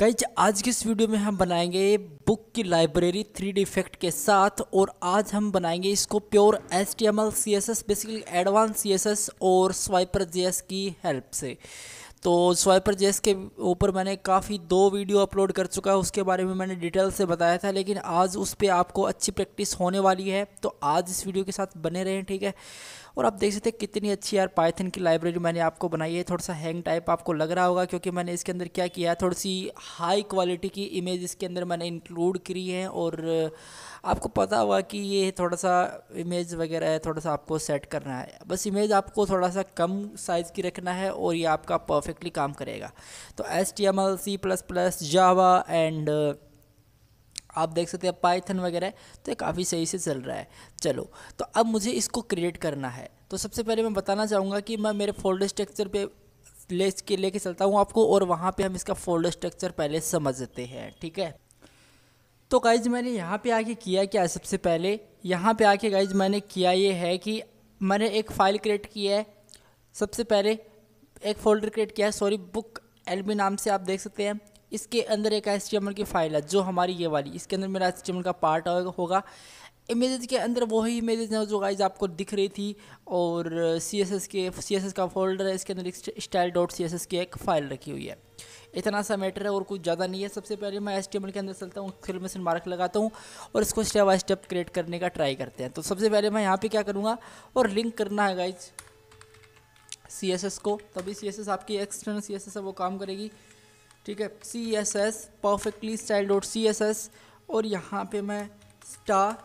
कई आज की इस वीडियो में हम बनाएंगे बुक की लाइब्रेरी थ्री डी इफेक्ट के साथ और आज हम बनाएंगे इसको pure H T M L C S S basically advance C S S और स्वाइपर जे एस की हेल्प से तो स्वाइपर जेस के ऊपर मैंने काफ़ी दो वीडियो अपलोड कर चुका है उसके बारे में मैंने डिटेल से बताया था लेकिन आज उस पर आपको अच्छी प्रैक्टिस होने वाली है तो आज इस वीडियो के साथ बने रहें ठीक है और आप देख सकते हैं कितनी अच्छी यार पाइथन की लाइब्रेरी मैंने आपको बनाई है थोड़ा सा हैंग टाइप आपको लग रहा होगा क्योंकि मैंने इसके अंदर क्या किया है थोड़ी सी हाई क्वालिटी की इमेज इसके अंदर मैंने इंक्लूड करी है और आपको पता होगा कि ये थोड़ा सा इमेज वगैरह है थोड़ा सा आपको सेट करना है बस इमेज आपको थोड़ा सा कम साइज़ की रखना है और ये आपका परफेक्टली काम करेगा तो S T M L C plus plus Java and आप देख सकते हैं पाइथन वगैरह तो ये काफ़ी सही से चल रहा है चलो तो अब मुझे इसको क्रिएट करना है तो सबसे पहले मैं बताना चाहूँगा कि मैं मेरे फोल्डर स्ट्रक्चर पे ले के लेके चलता हूँ आपको और वहाँ पे हम इसका फोल्डर स्ट्रक्चर पहले समझते हैं ठीक है तो गाइज मैंने यहाँ पे आके किया क्या सबसे पहले यहाँ पे आके गाइज मैंने किया ये है कि मैंने एक फ़ाइल क्रिएट की है सबसे पहले एक फोल्डर क्रिएट किया है सॉरी बुक एल नाम से आप देख सकते हैं इसके अंदर एक एस की फ़ाइल है जो हमारी ये वाली इसके अंदर मेरा एस का पार्ट होगा इमेजेस के अंदर वही इमेजेस हैं जो गाइज आपको दिख रही थी और सी एस एस के सी एस एस का फोल्डर है इसके अंदर एक style dot C S S की एक फ़ाइल रखी हुई है इतना सा मैटर है और कुछ ज़्यादा नहीं है सबसे पहले मैं एस के अंदर चलता हूँ एक्सक्लेमेशन मार्क लगाता हूँ और इसको स्टेप बाई स्टेप क्रिएट करने का ट्राई करते हैं तो सबसे पहले मैं यहाँ पर क्या करूँगा और लिंक करना है गाइज सी एस एस को तभी सी एस एस आपकी एक्सटर्नल सी एस एस है वो काम करेगी ठीक है C S S perfectly style dot C S S और यहाँ पे मैं स्टार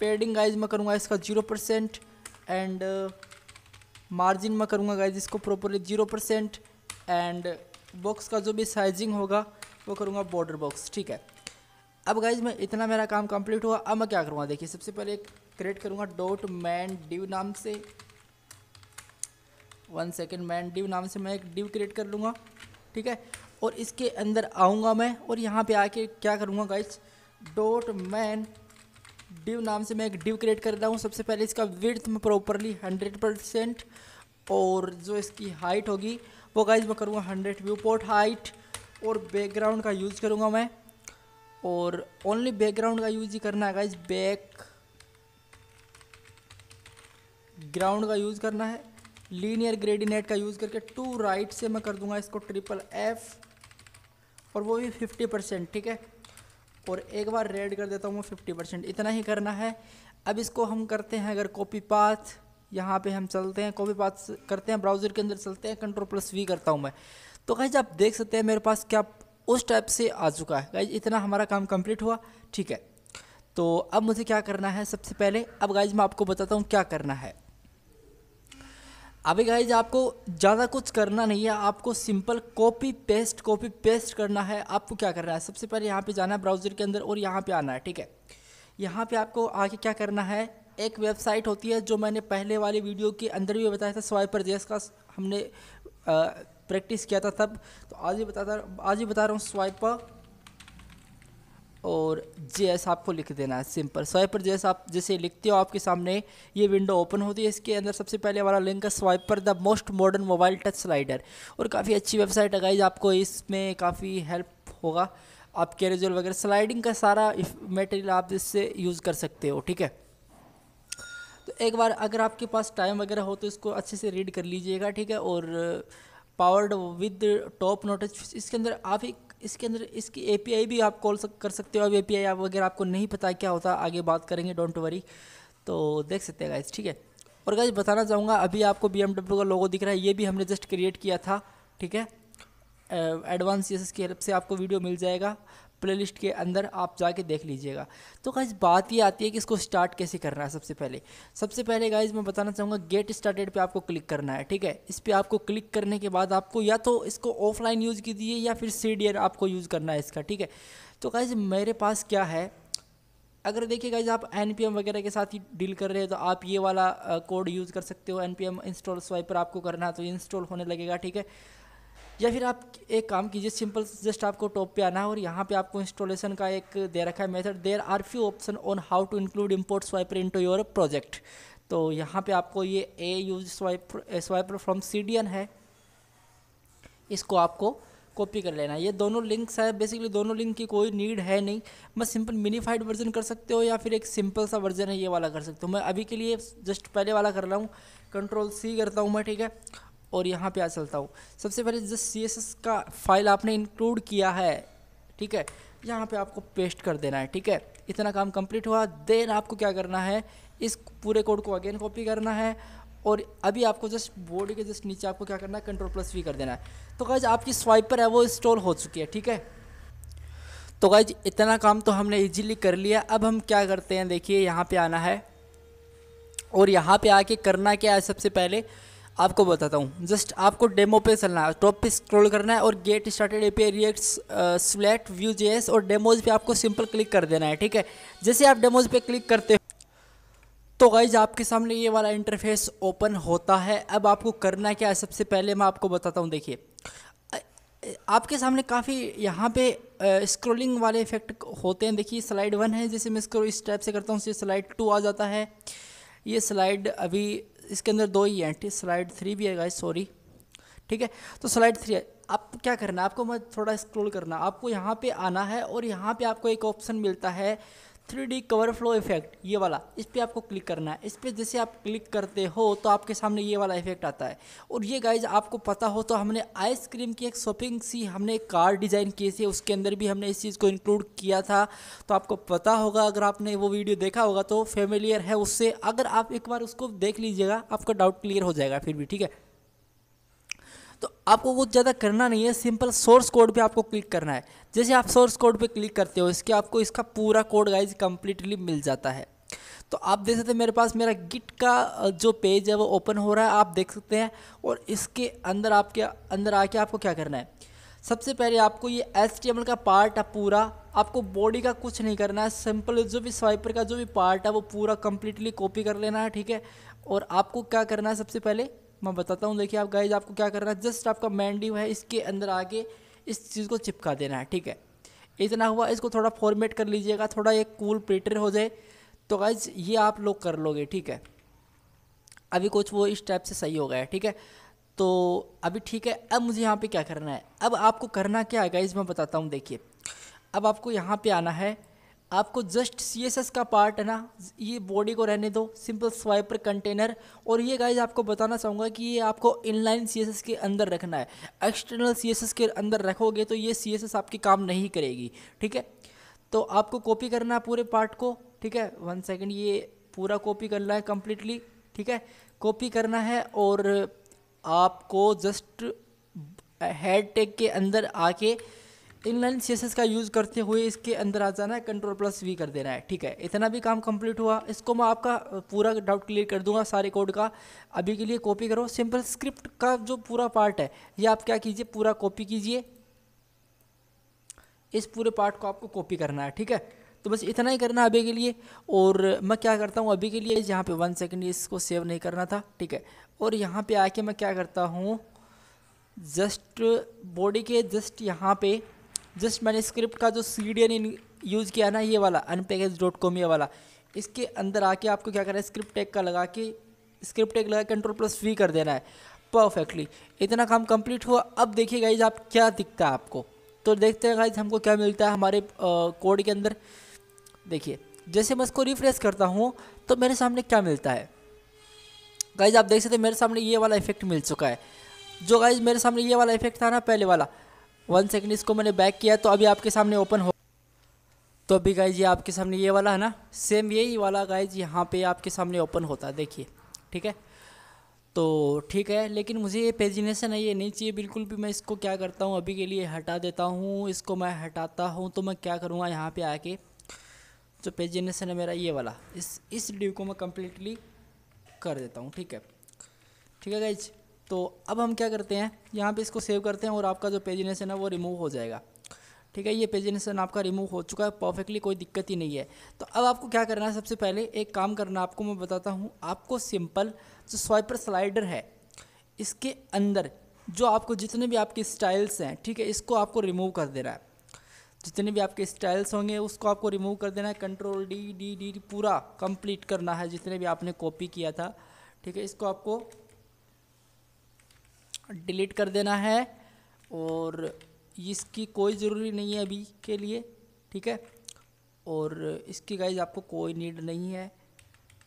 पेडिंग गाइज मैं करूँगा इसका जीरो परसेंट एंड मार्जिन मैं करूँगा गाइज इसको properly zero percent and box का जो भी साइजिंग होगा वो करूँगा बॉर्डर बॉक्स ठीक है अब गाइज मैं इतना मेरा काम कंप्लीट हुआ अब मैं क्या करूँगा देखिए सबसे पहले एक क्रिएट करूँगा डॉट मैन डिव नाम से वन सेकेंड मैन डिव नाम से मैं एक डिव क्रिएट कर लूँगा ठीक है और इसके अंदर आऊँगा मैं और यहाँ पे आके क्या करूँगा गाइस डोट मैन डिव नाम से मैं एक डिव क्रिएट कर रहा हूँ सबसे पहले इसका विर्थ में प्रॉपरली हंड्रेड परसेंट और जो इसकी हाइट होगी वो गाइज मैं करूँगा हंड्रेड व्यू पोर्ट हाइट और बैकग्राउंड का यूज़ करूँगा मैं और ओनली बैकग्राउंड का यूज़ ही करना है गाइज बैक ग्राउंड का यूज़ करना है लीनियर ग्रेडिनेट का यूज़ करके टू राइट से मैं कर दूंगा इसको ट्रिपल एफ और वो भी फिफ्टी परसेंट ठीक है और एक बार रेड कर देता हूँ फिफ्टी परसेंट इतना ही करना है अब इसको हम करते हैं अगर कॉपी पाथ यहाँ पे हम चलते हैं कॉपी पाथ करते हैं ब्राउज़र के अंदर चलते हैं कंट्रोल प्लस वी करता हूँ मैं तो कहीं आप देख सकते हैं मेरे पास क्या उस टाइप से आ चुका है गाइज इतना हमारा काम कंप्लीट हुआ ठीक है तो अब मुझे क्या करना है सबसे पहले अब गाइज मैं आपको बताता हूँ क्या करना है अभी गाइज आपको ज़्यादा कुछ करना नहीं है आपको simple copy paste copy paste करना है आपको क्या करना है सबसे पहले यहाँ पे जाना है ब्राउज़र के अंदर और यहाँ पे आना है ठीक है यहाँ पे आपको आगे क्या करना है एक वेबसाइट होती है जो मैंने पहले वाली वीडियो के अंदर भी बताया था स्वाइपर जेस का हमने प्रैक्टिस किया था तब तो आज ही बताता आज ही बता रहा हूँ स्वाइपर और जे एस आपको लिख देना है सिंपल स्वाइप पर जे एस आप जैसे लिखते हो आपके सामने ये विंडो ओपन होती है इसके अंदर सबसे पहले हमारा लिंक है स्वाइप पर the most modern mobile touch slider और काफ़ी अच्छी वेबसाइट है गाइज आपको इसमें काफ़ी हेल्प होगा आप कैरेजल वगैरह स्लाइडिंग का सारा मटेरियल आप इससे यूज़ कर सकते हो ठीक है तो एक बार अगर आपके पास टाइम वगैरह हो तो इसको अच्छे से रीड कर लीजिएगा ठीक है और पावर्ड विद टॉप नोटिस इसके अंदर आप एक इसके अंदर इसकी ए भी आप कॉल सक, कर सकते हो अब ए पी आप वगैरह आपको नहीं पता क्या होता आगे बात करेंगे डोंट वरी तो देख सकते हैं गाइज ठीक है और गाइज बताना चाहूँगा अभी आपको बी का लोगो दिख रहा है ये भी हमने जस्ट क्रिएट किया था ठीक है एडवांस uh, सीएसएस की हेल्प से आपको वीडियो मिल जाएगा प्लेलिस्ट के अंदर आप जाके देख लीजिएगा तो गाइज बात ये आती है कि इसको स्टार्ट कैसे करना है सबसे पहले सबसे पहले गाइज मैं बताना चाहूँगा गेट स्टार्टेड पे आपको क्लिक करना है ठीक है इस पर आपको क्लिक करने के बाद आपको या तो इसको ऑफलाइन यूज़ कीजिए या फिर सी आपको यूज़ करना है इसका ठीक है तो गाइज मेरे पास क्या है अगर देखिए गाइज आप एन वगैरह के साथ ही डील कर रहे हो तो आप ये वाला कोड यूज़ कर सकते हो N P M install swiper आपको करना है तो इंस्टॉल होने लगेगा ठीक है या फिर आप एक काम कीजिए सिंपल जस्ट आपको टॉप पे आना है और यहाँ पे आपको इंस्टॉलेशन का एक दे रखा है method there are few option on how to include import swiper into your project तो यहाँ पे आपको ये ए यूज स्वाइपर स्वाइपर फ्रॉम सी है इसको आपको कॉपी कर लेना ये दोनों लिंक्स है बेसिकली दोनों लिंक की कोई नीड है नहीं बस सिंपल मिनीफाइड वर्जन कर सकते हो या फिर एक सिंपल सा वर्जन है ये वाला कर सकते हो मैं अभी के लिए जस्ट पहले वाला कर रहा हूँ कंट्रोल सी करता हूँ मैं ठीक है और यहाँ पे आ चलता हूँ सबसे पहले जिस सी का फाइल आपने इंक्लूड किया है ठीक है यहाँ पे आपको पेस्ट कर देना है ठीक है इतना काम कंप्लीट हुआ देन आपको क्या करना है इस पूरे कोड को अगेन कॉपी करना है और अभी आपको जस्ट बोर्ड के जस्ट नीचे आपको क्या करना है कंट्रोल प्लस वी कर देना है तो गाइज आपकी स्वाइपर है वो इंस्टॉल हो चुकी है ठीक है तो गाइज इतना काम तो हमने इजीली कर लिया अब हम क्या करते हैं देखिए यहाँ पे आना है और यहाँ पे आके करना क्या है सबसे पहले आपको बताता हूँ जस्ट आपको डेमो पे चलना है टॉप पे स्क्रॉल करना है और get started A React Svelte Vue J और डेमोज पे आपको सिंपल क्लिक कर देना है ठीक है जैसे आप डेमोज पे क्लिक करते हो तो गाइज आपके सामने ये वाला इंटरफेस ओपन होता है अब आपको करना क्या है सबसे पहले मैं आपको बताता हूँ देखिए आपके सामने काफ़ी यहाँ पे स्क्रोलिंग वाले इफेक्ट होते हैं देखिए स्लाइड वन है जैसे मैं इसको इस टाइप से करता हूँ स्लाइड टू आ जाता है ये स्लाइड अभी इसके अंदर दो ही हैं ठीक स्लाइड थ्री भी है गाइस सॉरी ठीक है तो स्लाइड थ्री है आप क्या करना है आपको मैं थोड़ा स्क्रॉल करना आपको यहाँ पे आना है और यहाँ पे आपको एक ऑप्शन मिलता है three D cover flow effect ये वाला इस पर आपको क्लिक करना है इस पर जैसे आप क्लिक करते हो तो आपके सामने ये वाला इफेक्ट आता है और ये गाइज आपको पता हो तो हमने आइसक्रीम की एक शॉपिंग सी हमने एक कार डिज़ाइन की थी उसके अंदर भी हमने इस चीज़ को इंक्लूड किया था तो आपको पता होगा अगर आपने वो वीडियो देखा होगा तो फेमिलियर है उससे अगर आप एक बार उसको देख लीजिएगा आपका डाउट क्लियर हो जाएगा फिर भी ठीक है तो आपको कुछ ज़्यादा करना नहीं है सिंपल सोर्स कोड पे आपको क्लिक करना है जैसे आप सोर्स कोड पे क्लिक करते हो इसके आपको इसका पूरा कोड गाइज कम्प्लीटली मिल जाता है तो आप देख सकते हैं मेरे पास मेरा गिट का जो पेज है वो ओपन हो रहा है आप देख सकते हैं और इसके अंदर आपके अंदर आके आपको क्या करना है सबसे पहले आपको ये एस का पार्ट है पूरा आपको बॉडी का कुछ नहीं करना है सिंपल जो भी स्वाइपर का जो भी पार्ट है वो पूरा कम्प्लीटली कॉपी कर लेना है ठीक है और आपको क्या करना है सबसे पहले मैं बताता हूँ देखिए आप गाइज आपको क्या करना है जस्ट आपका मैंडी है इसके अंदर आके इस चीज़ को चिपका देना है ठीक है इतना हुआ इसको थोड़ा फॉर्मेट कर लीजिएगा थोड़ा ये कूल प्रिंटर हो जाए तो गाइज ये आप लोग कर लोगे ठीक है अभी कुछ वो इस टाइप से सही हो गया है ठीक है तो अभी ठीक है अब मुझे यहाँ पे क्या करना है अब आपको करना क्या है गाइज मैं बताता हूँ देखिए अब आपको यहाँ पे आना है आपको जस्ट सी का पार्ट है ना ये बॉडी को रहने दो सिंपल स्वाइपर कंटेनर और ये गाइज आपको बताना चाहूँगा कि ये आपको इनलाइन सी के अंदर रखना है एक्सटर्नल सी के अंदर रखोगे तो ये सी आपकी काम नहीं करेगी ठीक है तो आपको कॉपी करना है पूरे पार्ट को ठीक है वन सेकेंड ये पूरा कॉपी करना है कम्प्लीटली ठीक है कॉपी करना है और आपको जस्ट हेड टेक के अंदर आके इनलाइन सी का यूज़ करते हुए इसके अंदर आ जाना है कंट्रोल प्लस वी कर देना है ठीक है इतना भी काम कंप्लीट हुआ इसको मैं आपका पूरा डाउट क्लियर कर दूंगा सारे कोड का अभी के लिए कॉपी करो सिंपल स्क्रिप्ट का जो पूरा पार्ट है ये आप क्या कीजिए पूरा कॉपी कीजिए इस पूरे पार्ट को आपको कॉपी करना है ठीक है तो बस इतना ही करना अभी के लिए और मैं क्या करता हूँ अभी के लिए यहाँ पर वन सेकेंड इसको सेव नहीं करना था ठीक है और यहाँ पर आके मैं क्या करता हूँ जस्ट बॉडी के जस्ट यहाँ पर जस्ट मैंने स्क्रिप्ट का जो सी डी यूज़ किया ना ये वाला अनपैकेज डॉट कॉम ये वाला इसके अंदर आके आपको क्या करना है स्क्रिप्ट टैग का लगा के स्क्रिप्ट टैग लगा कंट्रोल प्लस वी कर देना है परफेक्टली इतना काम कंप्लीट हुआ अब देखिए गाइज आप क्या दिखता है आपको तो देखते हैं गाइज हमको क्या मिलता है हमारे कोड के अंदर देखिए जैसे मैं इसको रिफ्रेश करता हूँ तो मेरे सामने क्या मिलता है गाइज आप देख सकते हैं मेरे सामने ये वाला इफेक्ट मिल चुका है जो गाइज मेरे सामने ये वाला इफेक्ट था ना पहले वाला वन सेकेंड इसको मैंने बैक किया तो अभी आपके सामने ओपन हो तो अभी गाइज ये आपके सामने ये वाला है ना सेम यही वाला गाइज यहाँ पे आपके सामने ओपन होता है देखिए ठीक है तो ठीक है लेकिन मुझे ये पेजिनेशन है ये नहीं चाहिए बिल्कुल भी मैं इसको क्या करता हूँ अभी के लिए हटा देता हूँ इसको मैं हटाता हूँ तो मैं क्या करूँगा यहाँ पे आके जो पेजिनेशन है मेरा ये वाला इस इस ड्यू को मैं कम्प्लीटली कर देता हूँ ठीक है ठीक है गाइज तो अब हम क्या करते हैं यहाँ पे इसको सेव करते हैं और आपका जो पेजिनेशन है वो रिमूव हो जाएगा ठीक है ये पेजिनेशन आपका रिमूव हो चुका है परफेक्टली कोई दिक्कत ही नहीं है तो अब आपको क्या करना है सबसे पहले एक काम करना आपको मैं बताता हूँ आपको सिंपल जो स्वाइपर स्लाइडर है इसके अंदर जो आपको जितने भी आपके स्टाइल्स हैं ठीक है इसको आपको रिमूव कर देना है जितने भी आपके स्टाइल्स होंगे उसको आपको रिमूव कर देना है कंट्रोल डी डी डी पूरा कंप्लीट करना है जितने भी आपने कॉपी किया था ठीक है इसको आपको डिलीट कर देना है और इसकी कोई ज़रूरी नहीं है अभी के लिए ठीक है और इसकी गाइज आपको कोई नीड नहीं है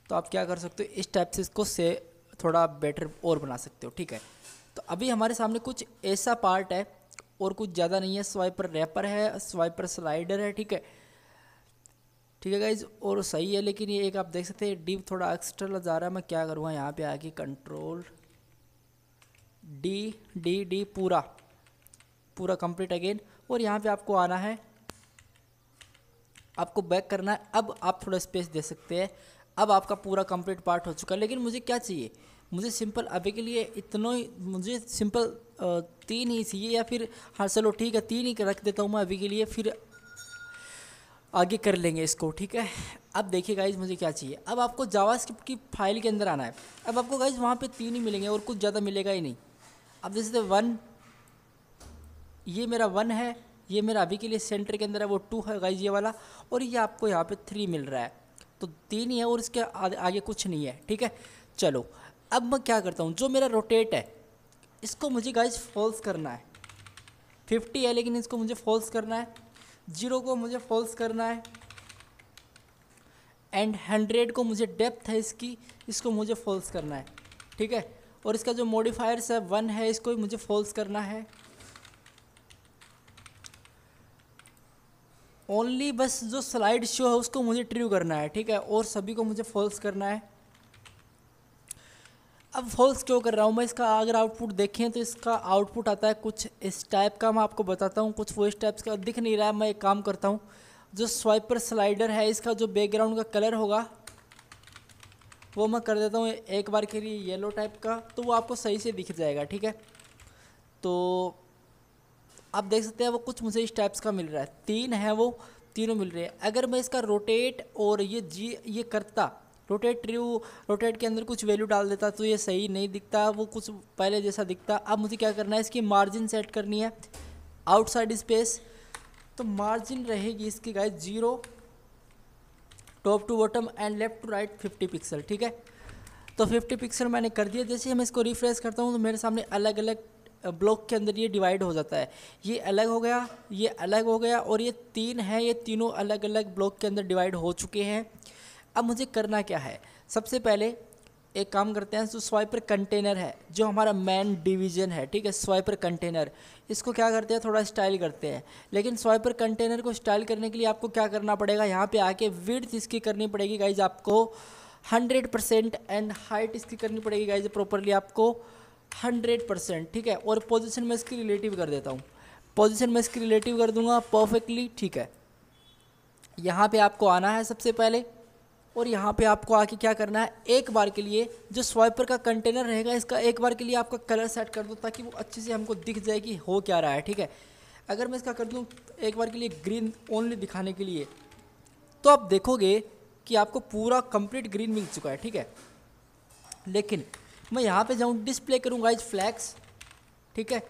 तो आप क्या कर सकते हो इस टाइप से इसको से थोड़ा बेटर और बना सकते हो ठीक है तो अभी हमारे सामने कुछ ऐसा पार्ट है और कुछ ज़्यादा नहीं है स्वाइपर रैपर है स्वाइपर स्लाइडर है ठीक है ठीक है गाइज और सही है लेकिन ये एक आप देख सकते हैं डीप थोड़ा एक्स्ट्रा जा रहा है मैं क्या करूँगा यहाँ पे आके कंट्रोल डी डी डी पूरा पूरा कंप्लीट अगेन और यहाँ पे आपको आना है आपको बैक करना है अब आप थोड़ा स्पेस दे सकते हैं अब आपका पूरा कंप्लीट पार्ट हो चुका है लेकिन मुझे क्या चाहिए मुझे सिंपल अभी के लिए इतना ही मुझे सिंपल तीन ही चाहिए या फिर हाँ चलो ठीक है तीन ही रख देता हूँ मैं अभी के लिए फिर आगे कर लेंगे इसको ठीक है अब देखिए गाइज मुझे क्या चाहिए अब आपको जावास्क्रिप्ट की फाइल के अंदर आना है अब आपको गाइज वहाँ पे तीन ही मिलेंगे और कुछ ज़्यादा मिलेगा ही नहीं अब जैसे तो वन ये मेरा वन है ये मेरा अभी के लिए सेंटर के अंदर है वो टू है गाइज ये वाला और ये आपको यहाँ पे थ्री मिल रहा है तो तीन ही है और इसके आगे कुछ नहीं है ठीक है चलो अब मैं क्या करता हूँ जो मेरा रोटेट है इसको मुझे गाइज फॉल्स करना है फिफ्टी है लेकिन इसको मुझे फॉल्स करना है जीरो को मुझे फॉल्स करना है एंड हंड्रेड को मुझे डेप्थ है इसकी इसको मुझे फॉल्स करना है ठीक है और इसका जो मॉडिफायर्स है वन है इसको मुझे फॉल्स करना है ओनली बस जो स्लाइड शो है उसको मुझे ट्रू करना है ठीक है और सभी को मुझे फॉल्स करना है अब फॉल्स क्यों कर रहा हूँ मैं इसका अगर आउटपुट देखें तो इसका आउटपुट आता है कुछ इस टाइप का मैं आपको बताता हूँ कुछ वो इस टाइप का दिख नहीं रहा है मैं एक काम करता हूँ जो स्वाइपर स्लाइडर है इसका जो बैकग्राउंड का कलर होगा वो मैं कर देता हूँ एक बार के लिए येलो टाइप का तो वो आपको सही से दिख जाएगा ठीक है तो आप देख सकते हैं वो कुछ मुझे इस टाइप्स का मिल रहा है तीन है वो तीनों मिल रहे हैं अगर मैं इसका रोटेट और ये जी ये करता रोटेट ट्रू रोटेट के अंदर कुछ वैल्यू डाल देता तो ये सही नहीं दिखता वो कुछ पहले जैसा दिखता अब मुझे क्या करना है इसकी मार्जिन सेट करनी है आउटसाइड स्पेस तो मार्जिन रहेगी इसकी guys zero top to bottom and left to right 50 pixel ठीक है तो 50 पिक्सल मैंने कर दिया जैसे मैं इसको रिफ्रेश करता हूँ तो मेरे सामने अलग अलग ब्लॉक के अंदर ये डिवाइड हो जाता है ये अलग हो गया ये अलग हो गया और ये तीन है ये तीनों अलग अलग ब्लॉक के अंदर डिवाइड हो चुके हैं अब मुझे करना क्या है सबसे पहले एक काम करते हैं जो स्वाइपर कंटेनर है जो हमारा मेन डिवीजन है ठीक है स्वाइपर कंटेनर इसको क्या करते हैं थोड़ा स्टाइल करते हैं लेकिन स्वाइपर कंटेनर को स्टाइल करने के लिए आपको क्या करना पड़ेगा यहाँ पे आके विड्थ इसकी करनी पड़ेगी गाइज आपको हंड्रेड परसेंट एंड हाइट इसकी करनी पड़ेगी गाइज प्रॉपरली आपको हंड्रेड परसेंट ठीक है और पोजिशन में इसकी रिलेटिव कर देता हूँ पोजिशन में इसकी रिलेटिव कर दूंगा परफेक्टली ठीक है यहाँ पर आपको आना है सबसे पहले और यहाँ पे आपको आके क्या करना है एक बार के लिए जो स्वाइपर का कंटेनर रहेगा इसका एक बार के लिए आपका कलर सेट कर दो ताकि वो अच्छे से हमको दिख जाए कि हो क्या रहा है ठीक है अगर मैं इसका कर दूँ एक बार के लिए ग्रीन ओनली दिखाने के लिए तो आप देखोगे कि आपको पूरा कंप्लीट ग्रीन मिल चुका है ठीक है लेकिन मैं यहाँ पे जाऊँ डिस्प्ले करूँगा इज फ्लैक्स ठीक है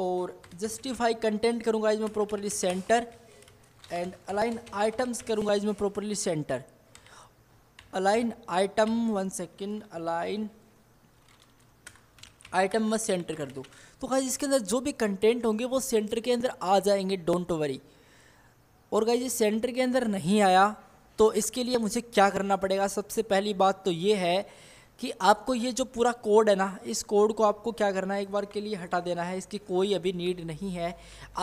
और जस्टिफाई कंटेंट करूँगा इसमें properly center and align items करूँगा इसमें properly center align item one second align item मैं सेंटर कर दूँ तो गाइज इसके अंदर जो भी कंटेंट होंगे वो सेंटर के अंदर आ जाएंगे डोंट वरी और गाइज ये सेंटर के अंदर नहीं आया तो इसके लिए मुझे क्या करना पड़ेगा सबसे पहली बात तो ये है कि आपको ये जो पूरा कोड है ना इस कोड को आपको क्या करना है एक बार के लिए हटा देना है इसकी कोई अभी नीड नहीं है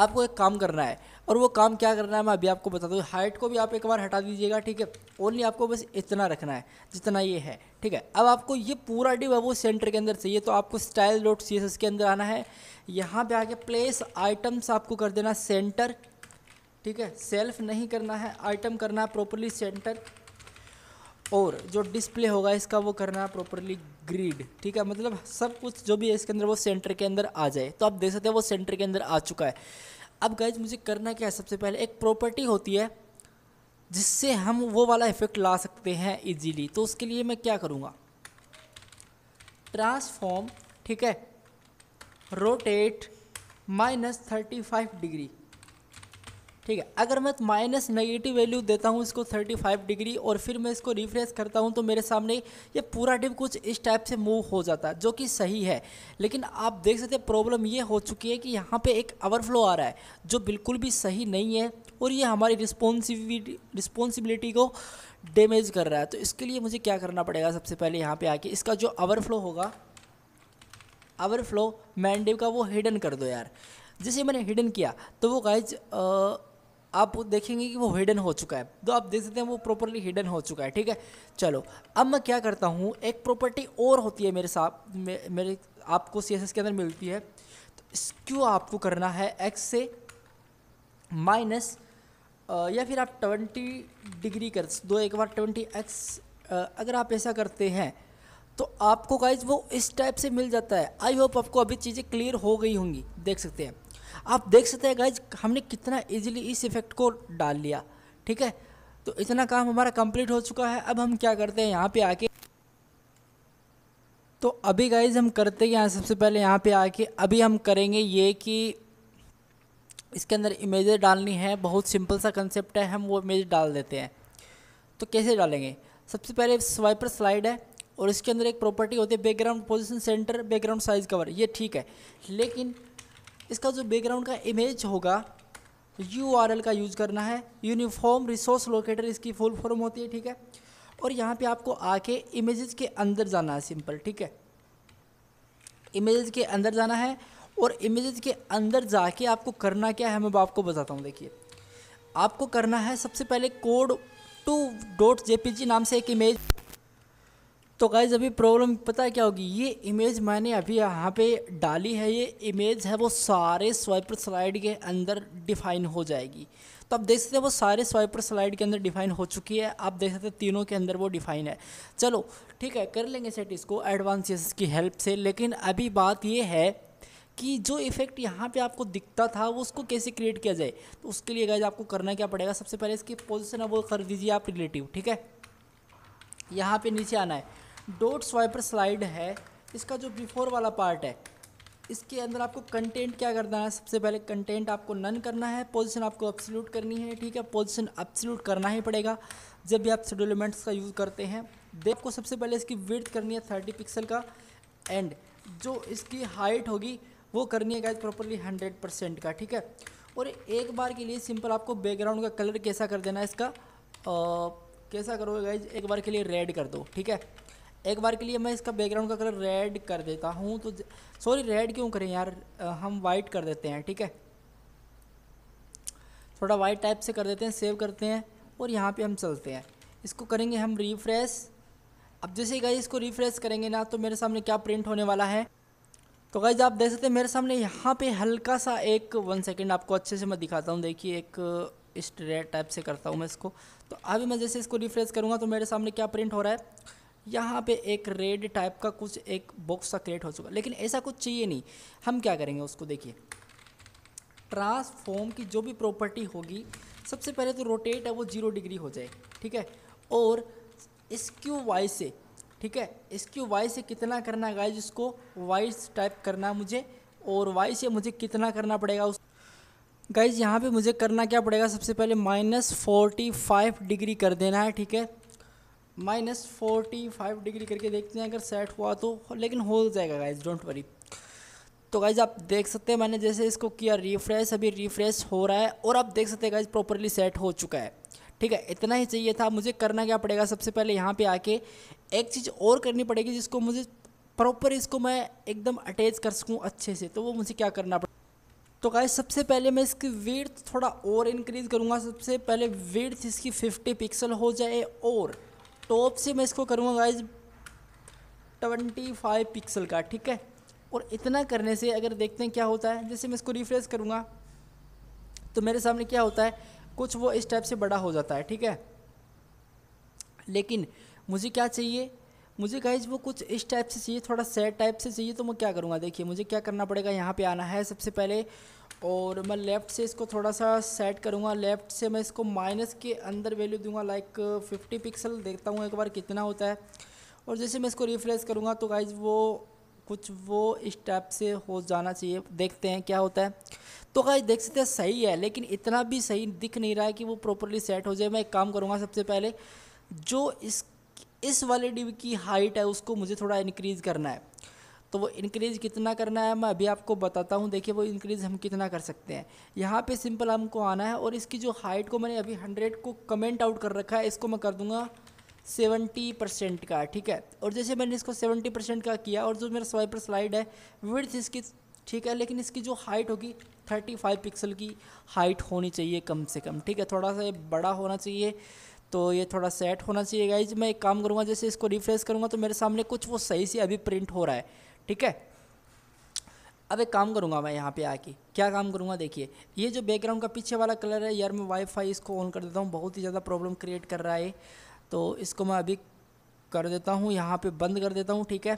आपको एक काम करना है और वो काम क्या करना है मैं अभी आपको बता दूँ हाइट को भी आप एक बार हटा दीजिएगा ठीक है ओनली आपको बस इतना रखना है जितना ये है ठीक है अब आपको ये पूरा डिब है वो सेंटर के अंदर चाहिए तो आपको स्टाइल डॉट सी के अंदर आना है यहाँ पर आके प्लेस आइटम्स आपको कर देना सेंटर ठीक है सेल्फ नहीं करना है आइटम करना है प्रॉपरली सेंटर और जो डिस्प्ले होगा इसका वो करना है प्रॉपरली ग्रीड ठीक है मतलब सब कुछ जो भी है इसके अंदर वो सेंटर के अंदर आ जाए तो आप देख सकते हैं वो सेंटर के अंदर आ चुका है अब गाइज मुझे करना क्या है सबसे पहले एक प्रॉपर्टी होती है जिससे हम वो वाला इफेक्ट ला सकते हैं इजीली तो उसके लिए मैं क्या करूँगा ट्रांसफॉर्म ठीक है rotate minus thirty five degree ठीक है अगर मैं माइनस नेगेटिव वैल्यू देता हूँ इसको 35 डिग्री और फिर मैं इसको रिफ्रेश करता हूँ तो मेरे सामने ये पूरा डिप कुछ इस टाइप से मूव हो जाता है जो कि सही है लेकिन आप देख सकते हैं प्रॉब्लम ये हो चुकी है कि यहाँ पे एक ओवरफ्लो आ रहा है जो बिल्कुल भी सही नहीं है और ये हमारी रिस्पॉन्सिबिलिटी रिस्पॉन्सिबिलिटी को डैमेज कर रहा है तो इसके लिए मुझे क्या करना पड़ेगा सबसे पहले यहाँ पर आके इसका जो ओवरफ्लो होगा ओवरफ्लो मैंडिव का वो हिडन कर दो यार जैसे मैंने हिडन किया तो वो गाइज आप देखेंगे कि वो हिडन हो चुका है तो आप देख सकते हैं वो प्रॉपरली हिडन हो चुका है ठीक है चलो अब मैं क्या करता हूँ एक प्रॉपर्टी और होती है मेरे साथ मे, मेरे आपको सी के अंदर मिलती है तो इसको आपको करना है एक्स से माइनस या फिर आप ट्वेंटी डिग्री कर दो एक बार ट्वेंटी एक्स अगर आप ऐसा करते हैं तो आपको गाइज वो इस टाइप से मिल जाता है आई होप आपको अभी चीज़ें क्लियर हो गई होंगी देख सकते हैं आप देख सकते हैं गाइज हमने कितना इजीली इस इफेक्ट को डाल लिया ठीक है तो इतना काम हमारा कंप्लीट हो चुका है अब हम क्या करते हैं यहाँ पे आके तो अभी गाइज हम करते हैं सबसे पहले यहाँ पे आके अभी हम करेंगे ये कि इसके अंदर इमेज डालनी है बहुत सिंपल सा कंसेप्ट है हम वो इमेज डाल देते हैं तो कैसे डालेंगे सबसे पहले स्वाइपर स्लाइड है और इसके अंदर एक प्रॉपर्टी होती है background position center background size cover ये ठीक है लेकिन इसका जो बैकग्राउंड का इमेज होगा यू का यूज़ करना है यूनिफॉर्म रिसोर्स लोकेटर इसकी फुल फॉर्म होती है ठीक है और यहाँ पे आपको आके इमेजेस के अंदर जाना है सिंपल ठीक है इमेजेस के अंदर जाना है और इमेजेस के अंदर जाके आपको करना क्या है मैं आपको बताता हूँ देखिए आपको करना है सबसे पहले कोड टू डॉट जे नाम से एक इमेज तो गाइज अभी प्रॉब्लम पता है क्या होगी ये इमेज मैंने अभी यहाँ पे डाली है ये इमेज है वो सारे स्वाइपर स्लाइड के अंदर डिफाइन हो जाएगी तो आप देख सकते हैं वो सारे स्वाइपर स्लाइड के अंदर डिफाइन हो चुकी है आप देख सकते हैं तीनों के अंदर वो डिफाइन है चलो ठीक है कर लेंगे सेट इसको एडवांस की हेल्प से लेकिन अभी बात ये है कि जो इफ़ेक्ट यहाँ पे आपको दिखता था वो उसको कैसे क्रिएट किया जाए तो उसके लिए गाइज आपको करना क्या पड़ेगा सबसे पहले इसकी पोजिशन है वो कर दीजिए आप रिलेटिव ठीक है यहाँ पे नीचे आना है डोट स्वाइपर स्लाइड है इसका जो बिफोर वाला पार्ट है इसके अंदर आपको कंटेंट क्या करना है सबसे पहले कंटेंट आपको नन करना है पोजीशन आपको अपसल्यूट करनी है ठीक है पोजीशन अपसल्यूट करना ही पड़ेगा जब भी आप शेड्यूल का यूज़ करते हैं देव को सबसे पहले इसकी विर्थ करनी है थर्टी पिक्सल का एंड जो इसकी हाइट होगी वो करनी है गाइज प्रॉपरली हंड्रेड परसेंट का ठीक है और एक बार के लिए सिंपल आपको बैकग्राउंड का कलर कैसा कर देना है इसका आ, कैसा करोगे गाइज एक बार के लिए रेड कर दो ठीक है एक बार के लिए मैं इसका बैकग्राउंड का कलर रेड कर देता हूँ तो सॉरी रेड क्यों करें यार हम वाइट कर देते हैं ठीक है थोड़ा वाइट टाइप से कर देते हैं सेव करते हैं और यहाँ पे हम चलते हैं इसको करेंगे हम रिफ्रेश अब जैसे गाइज इसको रिफ्रेश करेंगे ना तो मेरे सामने क्या प्रिंट होने वाला है तो गाइज आप देख सकते हैं मेरे सामने यहाँ पर हल्का सा एक वन सेकेंड आपको अच्छे से मैं दिखाता हूँ देखिए एक स्ट्रेट रेड टाइप से करता हूँ मैं इसको तो अभी मैं जैसे इसको रिफ्रेश करूँगा तो मेरे सामने क्या प्रिंट हो रहा है यहाँ पे एक रेड टाइप का कुछ एक बॉक्स का क्रिएट हो चुका लेकिन ऐसा कुछ चाहिए नहीं हम क्या करेंगे उसको देखिए ट्रांसफॉर्म की जो भी प्रॉपर्टी होगी सबसे पहले तो रोटेट है वो जीरो डिग्री हो जाए ठीक है और इसक्यू वाई से ठीक है इसक्यू वाई से कितना करना है गाइज इसको वाई टाइप करना है मुझे और वाई से मुझे कितना करना पड़ेगा उस गाइज यहाँ पे मुझे करना क्या पड़ेगा सबसे पहले माइनस फोर्टी फाइव डिग्री कर देना है ठीक है माइनस फोर्टी फाइव डिग्री करके देखते हैं अगर सेट हुआ तो लेकिन हो जाएगा गाइज डोंट वरी तो गाइज आप देख सकते हैं मैंने जैसे इसको किया रिफ्रेश अभी रिफ्रेश हो रहा है और आप देख सकते हैं गाइज प्रॉपरली सेट हो चुका है ठीक है इतना ही चाहिए था मुझे करना क्या पड़ेगा सबसे पहले यहाँ पे आके एक चीज़ और करनी पड़ेगी जिसको मुझे प्रॉपर इसको मैं एकदम अटैच कर सकूँ अच्छे से तो वो मुझे क्या करना पड़ेगा तो गाइस सबसे पहले मैं इसकी वीर्थ थोड़ा और इंक्रीज़ करूँगा सबसे पहले वीर्थ इसकी 50 पिक्सल हो जाए और टॉप से मैं इसको करूँगा गाइज ट्वेंटी फाइव पिक्सल का ठीक है और इतना करने से अगर देखते हैं क्या होता है जैसे मैं इसको रिफ्रेश करूँगा तो मेरे सामने क्या होता है कुछ वो इस टाइप से बड़ा हो जाता है ठीक है लेकिन मुझे क्या चाहिए मुझे गाइज वो कुछ इस टाइप से चाहिए थोड़ा सेट टाइप से चाहिए तो मैं क्या करूँगा देखिए मुझे क्या करना पड़ेगा यहाँ पर आना है सबसे पहले और मैं लेफ़्ट से इसको थोड़ा सा सेट करूँगा लेफ़्ट से मैं इसको माइनस के अंदर वैल्यू दूंगा लाइक फिफ्टी पिक्सल देखता हूँ एक बार कितना होता है और जैसे मैं इसको रिफ्रेश करूँगा तो गाइज वो कुछ वो स्टेप से हो जाना चाहिए देखते हैं क्या होता है तो गाइज देख सकते हैं सही है लेकिन इतना भी सही दिख नहीं रहा है कि वो प्रॉपरली सेट हो जाए मैं एक काम करूँगा सबसे पहले जो इस इस वाले डिब की हाइट है उसको मुझे थोड़ा इनक्रीज़ करना है तो वो इंक्रीज़ कितना करना है मैं अभी आपको बताता हूँ देखिए वो इंक्रीज़ हम कितना कर सकते हैं यहाँ पे सिंपल हमको आना है और इसकी जो हाइट को मैंने अभी 100 को कमेंट आउट कर रखा है इसको मैं कर दूँगा 70 परसेंट का ठीक है और जैसे मैंने इसको 70 परसेंट का किया और जो मेरा स्वाइपर स्लाइड है विर्थ इसकी ठीक है लेकिन इसकी जो हाइट होगी 35 पिक्सल की हाइट होनी चाहिए कम से कम ठीक है थोड़ा सा ये बड़ा होना चाहिए तो ये थोड़ा सेट होना चाहिए गाइज मैं एक काम करूँगा जैसे इसको रिफ्रेश करूँगा तो मेरे सामने कुछ वो सही से अभी प्रिंट हो रहा है ठीक है अब एक काम करूँगा मैं यहाँ पे आके क्या काम करूँगा देखिए ये जो बैकग्राउंड का पीछे वाला कलर है यार मैं वाईफाई इसको ऑन कर देता हूँ बहुत ही ज़्यादा प्रॉब्लम क्रिएट कर रहा है तो इसको मैं अभी कर देता हूँ यहाँ पे बंद कर देता हूँ ठीक है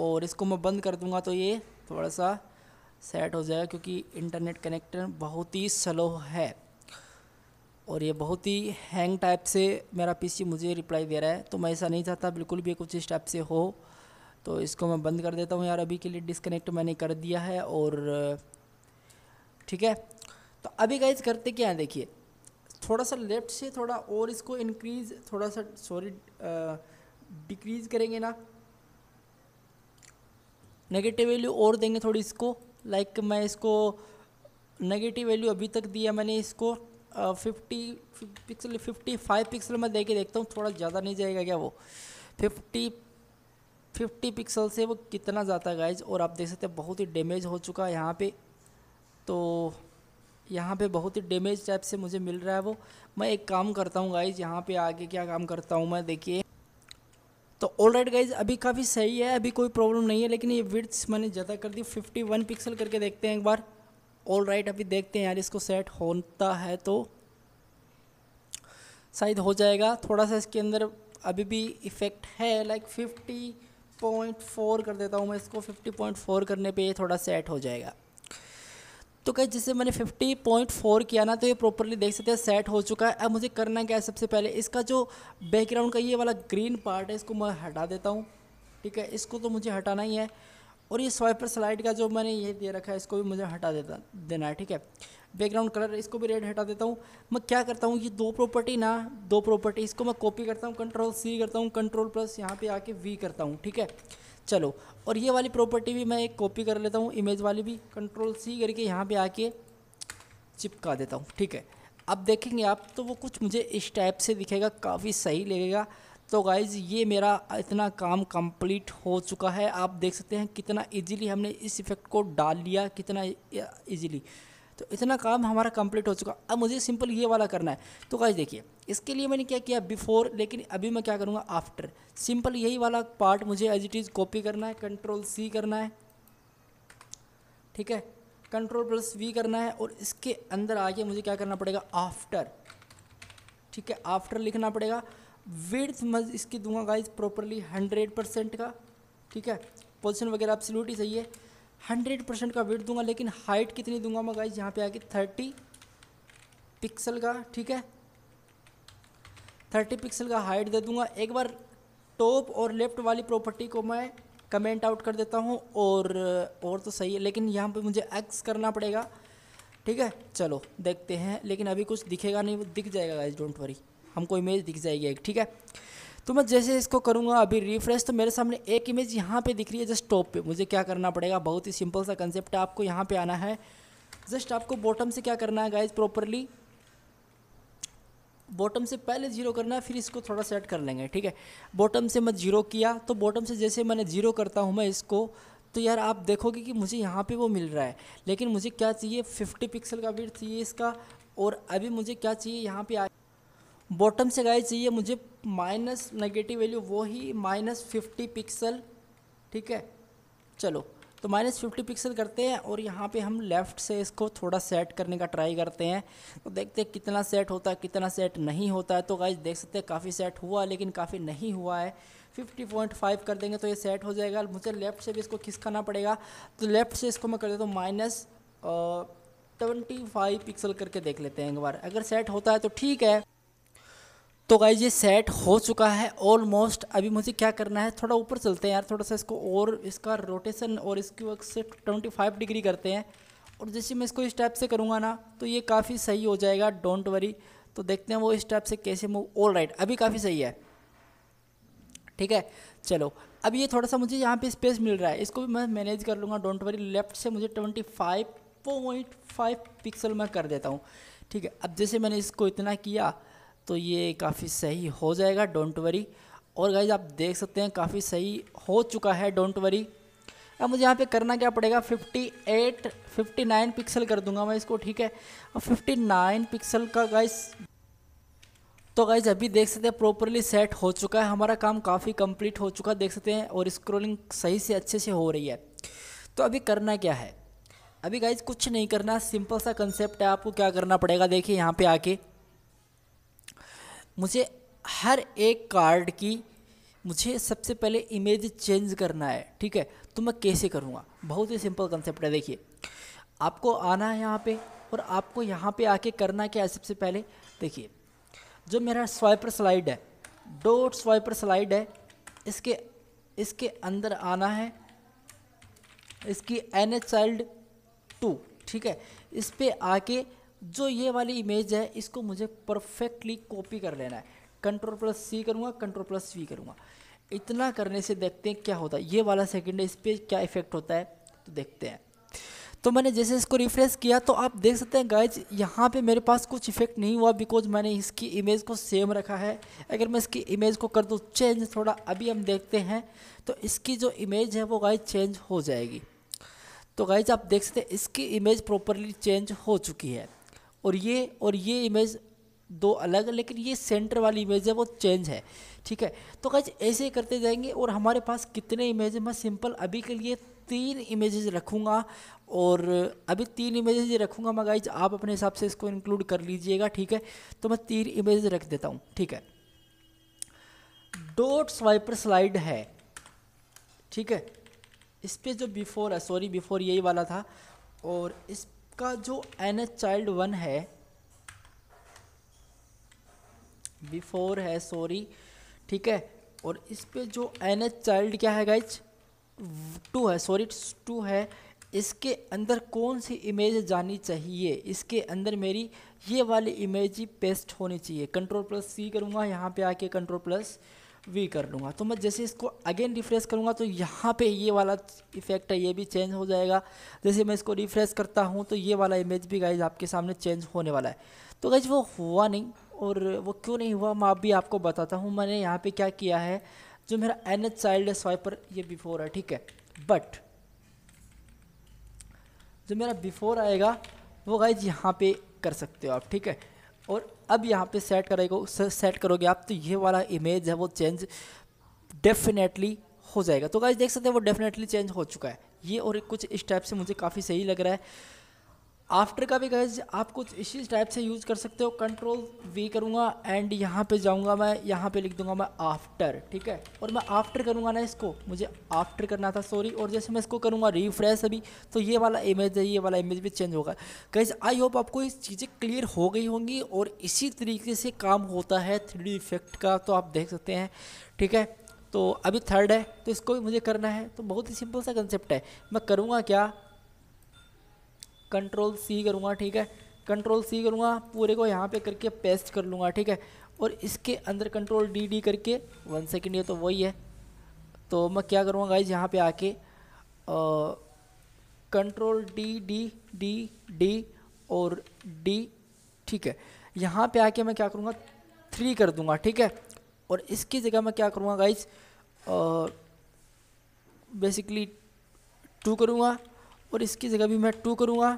और इसको मैं बंद कर दूँगा तो ये थोड़ा सा सेट हो जाएगा क्योंकि इंटरनेट कनेक्टर बहुत ही स्लो है और ये बहुत ही हैंग टाइप से मेरा पीसी मुझे रिप्लाई दे रहा है तो मैं ऐसा नहीं चाहता बिल्कुल भी कुछ इस टाइप से हो तो इसको मैं बंद कर देता हूँ यार अभी के लिए डिसकनेक्ट मैंने कर दिया है और ठीक है तो अभी गाइज करते क्या है देखिए थोड़ा सा लेफ़्ट से थोड़ा और इसको इंक्रीज थोड़ा सा सॉरी डिक्रीज करेंगे ना नेगेटिव वैल्यू और देंगे थोड़ी इसको लाइक like मैं इसको नेगेटिव वैल्यू अभी तक दिया मैंने इसको fifty pixel fifty five pixel में दे के देखता हूँ थोड़ा ज़्यादा नहीं जाएगा क्या वो फिफ्टी फिफ्टी पिक्सल से वो कितना जाता है गाइज और आप देख सकते हैं बहुत ही डैमेज हो चुका है यहाँ पे तो यहाँ पे बहुत ही डैमेज टाइप से मुझे मिल रहा है वो मैं एक काम करता हूँ गाइज यहाँ पे आगे क्या काम करता हूँ मैं देखिए तो ऑल राइट गाइज अभी काफ़ी सही है अभी कोई प्रॉब्लम नहीं है लेकिन ये विड्स मैंने ज़्यादा कर दी फिफ्टी वन पिक्सल करके देखते हैं एक बार ऑल राइट अभी देखते हैं यार इसको सेट होता है तो शायद हो जाएगा थोड़ा सा इसके अंदर अभी भी इफ़ेक्ट है लाइक फिफ्टी पॉइंट फोर कर देता हूँ मैं इसको फिफ्टी पॉइंट फोर करने पे ये थोड़ा सेट हो जाएगा तो क्या जिससे मैंने फिफ्टी पॉइंट फोर किया ना तो ये प्रॉपरली देख सकते हैं सेट हो चुका है अब मुझे करना क्या है सबसे पहले इसका जो बैकग्राउंड का ये वाला ग्रीन पार्ट है इसको मैं हटा देता हूँ ठीक है इसको तो मुझे हटाना ही है और ये स्वाइपर स्लाइड का जो मैंने ये दे रखा है इसको भी मुझे हटा देता देना है ठीक है बैकग्राउंड कलर इसको भी रेड हटा देता हूँ मैं क्या करता हूँ ये दो प्रॉपर्टी ना दो प्रॉपर्टी इसको मैं कॉपी करता हूँ कंट्रोल सी करता हूँ कंट्रोल प्लस यहाँ पे आके वी करता हूँ ठीक है चलो और ये वाली प्रॉपर्टी भी मैं एक कॉपी कर लेता हूँ इमेज वाली भी कंट्रोल सी करके यहाँ पर आके चिपका देता हूँ ठीक है अब देखेंगे आप तो वो कुछ मुझे इस टाइप से दिखेगा काफ़ी सही लगेगा तो गाइज़ ये मेरा इतना काम कंप्लीट हो चुका है आप देख सकते हैं कितना इजीली हमने इस इफ़ेक्ट को डाल लिया कितना इजीली तो इतना काम हमारा कंप्लीट हो चुका अब मुझे सिंपल ये वाला करना है तो गाइज देखिए इसके लिए मैंने क्या किया बिफोर लेकिन अभी मैं क्या करूँगा आफ्टर सिंपल यही वाला पार्ट मुझे एज इट इज़ कॉपी करना है कंट्रोल सी करना है ठीक है कंट्रोल प्लस वी करना है और इसके अंदर आके मुझे क्या करना पड़ेगा आफ्टर ठीक है आफ्टर लिखना पड़ेगा विड्थ मज इसकी दूंगा गाइज प्रॉपरली हंड्रेड परसेंट का ठीक है पोजिशन वगैरह आप एब्सोल्यूट ही सही है हंड्रेड परसेंट का वेट दूंगा लेकिन हाइट कितनी दूंगा मैं गाइज यहाँ पे आके थर्टी पिक्सल का ठीक है थर्टी पिक्सल का हाइट दे दूंगा एक बार टॉप और लेफ्ट वाली प्रॉपर्टी को मैं कमेंट आउट कर देता हूँ और और तो सही है लेकिन यहाँ पे मुझे एक्स करना पड़ेगा ठीक है चलो देखते हैं लेकिन अभी कुछ दिखेगा नहीं वो दिख जाएगा गाइज डोंट वरी हमको इमेज दिख जाएगी एक ठीक है तो मैं जैसे इसको करूँगा अभी रिफ्रेश तो मेरे सामने एक इमेज यहाँ पे दिख रही है जस्ट टॉप पे मुझे क्या करना पड़ेगा बहुत ही सिंपल सा कंसेप्ट है आपको यहाँ पे आना है जस्ट आपको बॉटम से क्या करना है गाइज प्रॉपरली बॉटम से पहले जीरो करना है फिर इसको थोड़ा सेट कर लेंगे ठीक है बॉटम से मैं जीरो किया तो बॉटम से जैसे मैंने जीरो करता हूँ मैं इसको तो यार आप देखोगे कि मुझे यहाँ पे वो मिल रहा है लेकिन मुझे क्या चाहिए 50 पिक्सल का वीट चाहिए इसका और अभी मुझे क्या चाहिए यहाँ पे बॉटम से गाइज चाहिए मुझे माइनस नेगेटिव वैल्यू वो ही माइनस फिफ्टी पिक्सल ठीक है चलो तो माइनस फिफ्टी पिक्सल करते हैं और यहाँ पे हम लेफ़्ट से इसको थोड़ा सेट करने का ट्राई करते हैं तो देखते हैं कितना सेट होता है कितना सेट नहीं होता है तो गाइज देख सकते हैं काफ़ी सेट हुआ लेकिन काफ़ी नहीं हुआ है 50.5 कर देंगे तो ये सेट हो जाएगा मुझे लेफ़्ट से भी इसको खिसकाना पड़ेगा तो लेफ़्ट से इसको मैं कर देता हूँ माइनस ट्वेंटी फाइव पिक्सल करके देख लेते हैं एक बार अगर सेट होता है तो ठीक है तो गाइज ये सेट हो चुका है ऑलमोस्ट अभी मुझे क्या करना है थोड़ा ऊपर चलते हैं यार थोड़ा सा इसको और इसका रोटेशन और इसकी वक्त से ट्वेंटी फाइव डिग्री करते हैं और जैसे मैं इसको इस टाइप से करूँगा ना तो ये काफ़ी सही हो जाएगा डोंट वरी तो देखते हैं वो इस टाइप से कैसे मूव ऑल राइट अभी काफ़ी सही है ठीक है चलो अब ये थोड़ा सा मुझे यहाँ पर स्पेस मिल रहा है इसको भी मैं मैनेज कर लूँगा डोंट वरी लेफ्ट से मुझे twenty five point five pixel मैं कर देता हूँ ठीक है अब जैसे मैंने इसको इतना किया तो ये काफ़ी सही हो जाएगा डोंट वरी और गाइज आप देख सकते हैं काफ़ी सही हो चुका है डोंट वरी अब मुझे यहाँ पे करना क्या पड़ेगा 58 59 पिक्सल कर दूंगा मैं इसको ठीक है अब 59 पिक्सल का गाइस तो गाइज अभी देख सकते हैं प्रॉपरली सेट हो चुका है हमारा काम काफ़ी कंप्लीट हो चुका है देख सकते हैं और स्क्रोलिंग सही से अच्छे से हो रही है तो अभी करना क्या है अभी गाइज कुछ नहीं करना सिंपल सा कंसेप्ट है आपको क्या करना पड़ेगा देखिए यहाँ पर आके मुझे हर एक कार्ड की मुझे सबसे पहले इमेज चेंज करना है ठीक है तो मैं कैसे करूँगा बहुत ही सिंपल कंसेप्ट है देखिए आपको आना है यहाँ पे और आपको यहाँ पे आके करना क्या है सबसे पहले देखिए जो मेरा स्वाइपर स्लाइड है डोट स्वाइपर स्लाइड है इसके इसके अंदर आना है इसकी एन एच चाइल्ड टू ठीक है इस पर आके जो ये वाली इमेज है इसको मुझे परफेक्टली कॉपी कर लेना है कंट्रोल प्लस सी करूँगा कंट्रोल प्लस वी करूँगा इतना करने से देखते हैं क्या होता है ये वाला सेकेंड है इस पर क्या इफेक्ट होता है तो देखते हैं तो मैंने जैसे इसको रिफ्रेश किया तो आप देख सकते हैं गाइज यहाँ पे मेरे पास कुछ इफेक्ट नहीं हुआ बिकॉज मैंने इसकी इमेज को सेम रखा है अगर मैं इसकी इमेज को कर दूँ चेंज थोड़ा अभी हम देखते हैं तो इसकी जो इमेज है वो गाइज चेंज हो जाएगी तो गाइज आप देख सकते हैं इसकी इमेज प्रॉपरली चेंज हो चुकी है और ये और ये इमेज दो अलग लेकिन ये सेंटर वाली इमेज है वो चेंज है ठीक है तो कैसे ऐसे करते जाएंगे और हमारे पास कितने इमेज मैं सिंपल अभी के लिए तीन इमेजेस रखूँगा और अभी तीन इमेजेस रखूँगा मैं गाइज आप अपने हिसाब से इसको इंक्लूड कर लीजिएगा ठीक है तो मैं तीन इमेज रख देता हूँ ठीक है डोट स्वाइपर स्लाइड है ठीक है इस पर जो बिफोर है सॉरी बिफोर यही वाला था और इस का जो एन एच चाइल्ड वन है बिफोर है सॉरी ठीक है और इस पे जो एन एच चाइल्ड क्या है गाइज टू है सॉरी टू है इसके अंदर कौन सी इमेज जानी चाहिए इसके अंदर मेरी ये वाली इमेज ही पेस्ट होनी चाहिए कंट्रोल प्लस सी करूँगा यहाँ पे आके कंट्रोल प्लस वी कर लूँगा तो मैं जैसे इसको अगेन रिफ्रेश करूँगा तो यहाँ पे ये वाला इफेक्ट है ये भी चेंज हो जाएगा जैसे मैं इसको रिफ्रेश करता हूँ तो ये वाला इमेज भी गाइज आपके सामने चेंज होने वाला है तो गाइज वो हुआ नहीं और वो क्यों नहीं हुआ मैं आप भी आपको बताता हूँ मैंने यहाँ पर क्या किया है जो मेरा एन एच चाइल्ड स्वाइपर ये बिफोर है ठीक है बट जो मेरा बिफोर आएगा वो गाइज यहाँ पे कर सकते हो आप ठीक है और अब यहाँ पे सेट करेगा सेट करोगे आप तो ये वाला इमेज है वो चेंज डेफिनेटली हो जाएगा तो गाइज देख सकते हैं वो डेफिनेटली चेंज हो चुका है ये और कुछ इस टाइप से मुझे काफ़ी सही लग रहा है आफ्टर का भी गैज आप कुछ इसी टाइप से यूज़ कर सकते हो कंट्रोल वी करूँगा एंड यहाँ पे जाऊँगा मैं यहाँ पे लिख दूँगा मैं आफ्टर ठीक है और मैं आफ्टर करूँगा ना इसको मुझे आफ्टर करना था सॉरी और जैसे मैं इसको करूँगा रिफ्रेश अभी तो ये वाला इमेज है ये वाला इमेज भी चेंज होगा गैज आई होप आपको ये चीज़ें क्लियर हो गई होंगी और इसी तरीके से काम होता है थ्री इफेक्ट का तो आप देख सकते हैं ठीक है तो अभी थर्ड है तो इसको भी मुझे करना है तो बहुत ही सिंपल सा कंसेप्ट है मैं करूँगा क्या कंट्रोल सी करूँगा ठीक है कंट्रोल सी करूँगा पूरे को यहाँ पे करके पेस्ट कर लूँगा ठीक है और इसके अंदर कंट्रोल डी डी करके वन सेकेंड ये तो वही है तो मैं क्या करूँगा गाइज यहाँ पे आके control D D D D और डी ठीक है यहाँ पे आके मैं क्या करूँगा थ्री कर दूँगा ठीक है और इसकी जगह मैं क्या करूँगा गाइज बेसिकली टू करूँगा और इसकी जगह भी मैं टू करूँगा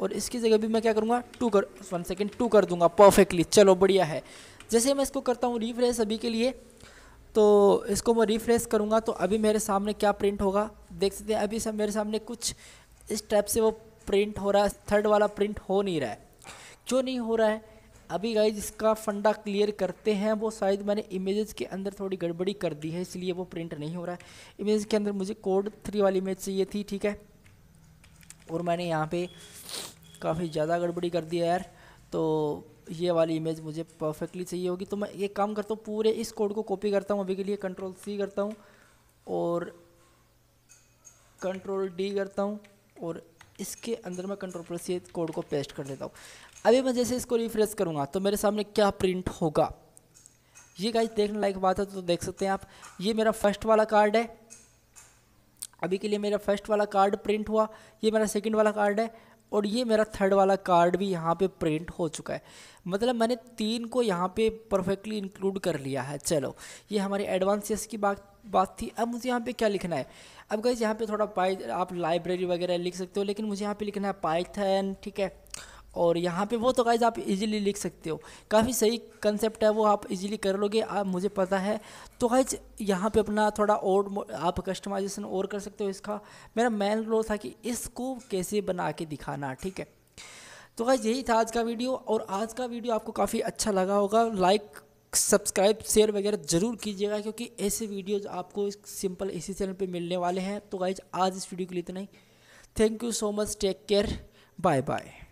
और इसकी जगह भी मैं क्या करूँगा टू कर वन सेकेंड टू कर दूँगा परफेक्टली चलो बढ़िया है जैसे मैं इसको करता हूँ रिफ्रेश अभी के लिए तो इसको मैं रिफ्रेश करूँगा तो अभी मेरे सामने क्या प्रिंट होगा देख सकते हैं अभी सब मेरे सामने कुछ इस टाइप से वो प्रिंट हो रहा है थर्ड वाला प्रिंट हो नहीं रहा है क्यों नहीं हो रहा है अभी गाइज इसका फंडा क्लियर करते हैं वो शायद मैंने इमेजेस के अंदर थोड़ी गड़बड़ी कर दी है इसलिए वो प्रिंट नहीं हो रहा है इमेज के अंदर मुझे कोड थ्री वाली इमेज चाहिए थी ठीक है और मैंने यहाँ पे काफ़ी ज़्यादा गड़बड़ी कर दी है यार तो ये वाली इमेज मुझे परफेक्टली चाहिए होगी तो मैं एक काम करता हूँ पूरे इस कोड को कॉपी करता हूँ अभी के लिए कंट्रोल सी करता हूँ और कंट्रोल डी करता हूँ और इसके अंदर मैं कंट्रोल पर सी कोड को पेस्ट कर देता हूँ अभी मैं जैसे इसको रिफ्रेश करूँगा तो मेरे सामने क्या प्रिंट होगा ये गाइस देखने लायक बात है तो देख सकते हैं आप ये मेरा फर्स्ट वाला कार्ड है अभी के लिए मेरा फर्स्ट वाला कार्ड प्रिंट हुआ ये मेरा सेकंड वाला कार्ड है और ये मेरा थर्ड वाला कार्ड भी यहाँ पे प्रिंट हो चुका है मतलब मैंने तीन को यहाँ पे परफेक्टली इंक्लूड कर लिया है चलो ये हमारे एडवांस यस की बात बात थी अब मुझे यहाँ पे क्या लिखना है अब गई यहाँ पे थोड़ा पाइथ आप लाइब्रेरी वगैरह लिख सकते हो लेकिन मुझे यहाँ पे लिखना है पाइथन ठीक है और यहाँ पे वो तो गाइज आप इजीली लिख सकते हो काफ़ी सही कंसेप्ट है वो आप इजीली कर लोगे आप मुझे पता है तो गाइज यहाँ पे अपना थोड़ा और आप कस्टमाइजेशन और कर सकते हो इसका मेरा मेन रोल था कि इसको कैसे बना के दिखाना ठीक है तो गाइज यही था आज का वीडियो और आज का वीडियो आपको काफ़ी अच्छा लगा होगा लाइक सब्सक्राइब शेयर वगैरह ज़रूर कीजिएगा क्योंकि ऐसे वीडियोज़ आपको सिंपल इसी चैनल पर मिलने वाले हैं तो गाइज आज इस वीडियो के लिए इतना ही thank you so much take care bye bye